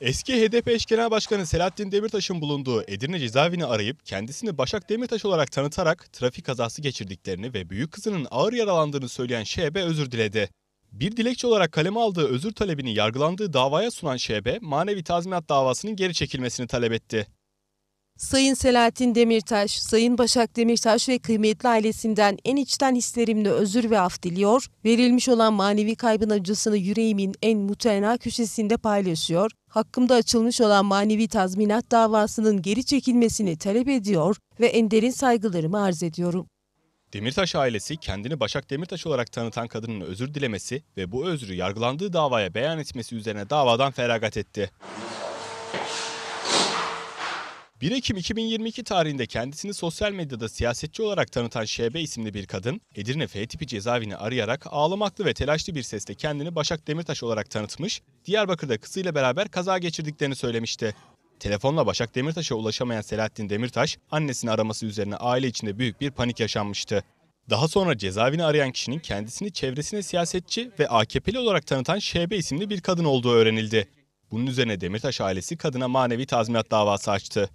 Eski HDP eş genel başkanı Selahattin Demirtaş'ın bulunduğu Edirne cezaevini arayıp kendisini Başak Demirtaş olarak tanıtarak trafik kazası geçirdiklerini ve büyük kızının ağır yaralandığını söyleyen ŞB özür diledi. Bir dilekçe olarak kaleme aldığı özür talebini yargılandığı davaya sunan ŞB manevi tazminat davasının geri çekilmesini talep etti. Sayın Selahattin Demirtaş, Sayın Başak Demirtaş ve kıymetli ailesinden en içten hislerimle özür ve af diliyor, verilmiş olan manevi kaybın acısını yüreğimin en mutena köşesinde paylaşıyor, hakkımda açılmış olan manevi tazminat davasının geri çekilmesini talep ediyor ve en derin saygılarımı arz ediyorum. Demirtaş ailesi kendini Başak Demirtaş olarak tanıtan kadının özür dilemesi ve bu özrü yargılandığı davaya beyan etmesi üzerine davadan feragat etti. 1 Ekim 2022 tarihinde kendisini sosyal medyada siyasetçi olarak tanıtan Şebe isimli bir kadın, Edirne F tipi cezaevini arayarak ağlamaklı ve telaşlı bir sesle kendini Başak Demirtaş olarak tanıtmış, Diyarbakır'da kızıyla beraber kaza geçirdiklerini söylemişti. Telefonla Başak Demirtaş'a ulaşamayan Selahattin Demirtaş, annesini araması üzerine aile içinde büyük bir panik yaşanmıştı. Daha sonra cezaevini arayan kişinin kendisini çevresine siyasetçi ve AKP'li olarak tanıtan Şebe isimli bir kadın olduğu öğrenildi. Bunun üzerine Demirtaş ailesi kadına manevi tazminat davası açtı.